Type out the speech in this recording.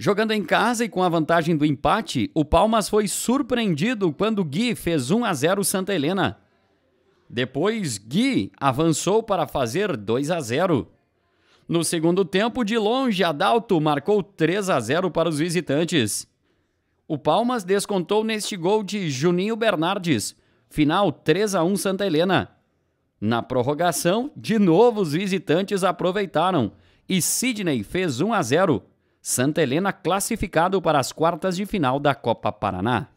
Jogando em casa e com a vantagem do empate, o Palmas foi surpreendido quando Gui fez 1 a 0 Santa Helena. Depois, Gui avançou para fazer 2 a 0. No segundo tempo, de longe, Adalto marcou 3 a 0 para os visitantes. O Palmas descontou neste gol de Juninho Bernardes. Final 3 a 1 Santa Helena. Na prorrogação, de novo os visitantes aproveitaram e Sidney fez 1 a 0 Santa Helena classificado para as quartas de final da Copa Paraná.